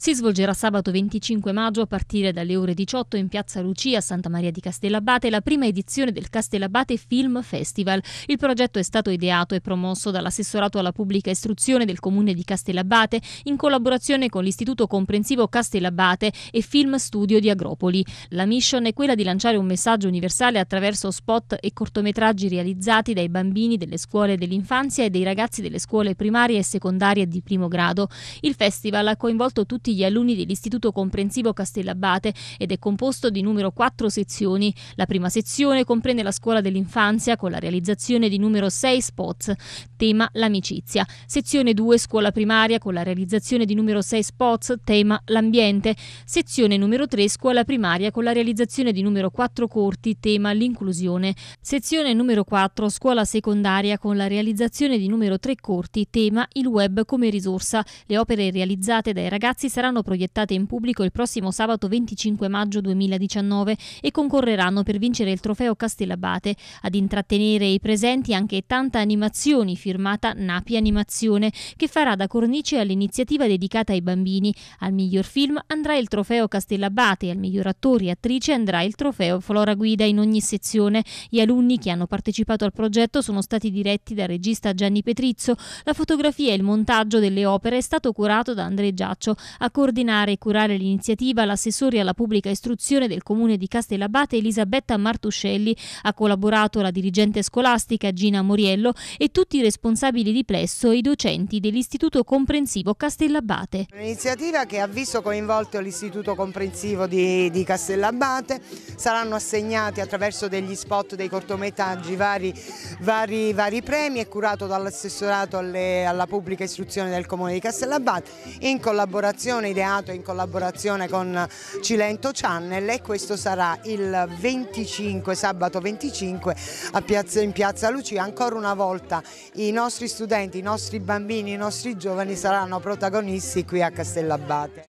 Si svolgerà sabato 25 maggio a partire dalle ore 18 in Piazza Lucia a Santa Maria di Castellabate la prima edizione del Castellabate Film Festival. Il progetto è stato ideato e promosso dall'assessorato alla pubblica istruzione del comune di Castellabate in collaborazione con l'Istituto Comprensivo Castellabate e Film Studio di Agropoli. La mission è quella di lanciare un messaggio universale attraverso spot e cortometraggi realizzati dai bambini delle scuole dell'infanzia e dei ragazzi delle scuole primarie e secondarie di primo grado. Il festival ha coinvolto tutti tutti gli alunni dell'Istituto Comprensivo Castellabate ed è composto di numero quattro sezioni. La prima sezione comprende la scuola dell'infanzia con la realizzazione di numero 6 spots, tema l'amicizia. Sezione 2 scuola primaria con la realizzazione di numero 6 spots, tema l'ambiente. Sezione numero 3 scuola primaria con la realizzazione di numero 4 corti, tema l'inclusione. Sezione numero 4 scuola secondaria con la realizzazione di numero 3 corti, tema il web come risorsa. Le opere realizzate dai ragazzi saranno saranno proiettate in pubblico il prossimo sabato 25 maggio 2019 e concorreranno per vincere il trofeo Castellabate. Ad intrattenere i presenti anche Tanta Animazioni firmata Napi Animazione che farà da cornice all'iniziativa dedicata ai bambini. Al miglior film andrà il trofeo Castellabate, al miglior attore e attrice andrà il trofeo Flora Guida in ogni sezione. Gli alunni che hanno partecipato al progetto sono stati diretti dal regista Gianni Petrizzo. La fotografia e il montaggio delle opere è stato curato da Andre Giaccio. A coordinare e curare l'iniziativa l'assessore alla pubblica istruzione del comune di Castellabate Elisabetta Martuscelli ha collaborato la dirigente scolastica Gina Moriello e tutti i responsabili di plesso e i docenti dell'Istituto Comprensivo Castellabate. Un'iniziativa che ha visto coinvolto l'Istituto Comprensivo di, di Castellabate, saranno assegnati attraverso degli spot dei cortometraggi vari, vari, vari premi è curato dall'assessorato alla pubblica istruzione del comune di Castellabate in collaborazione trasmissione ideato in collaborazione con Cilento Channel e questo sarà il 25, sabato 25 piazza, in Piazza Lucia. Ancora una volta i nostri studenti, i nostri bambini, i nostri giovani saranno protagonisti qui a Castellabate.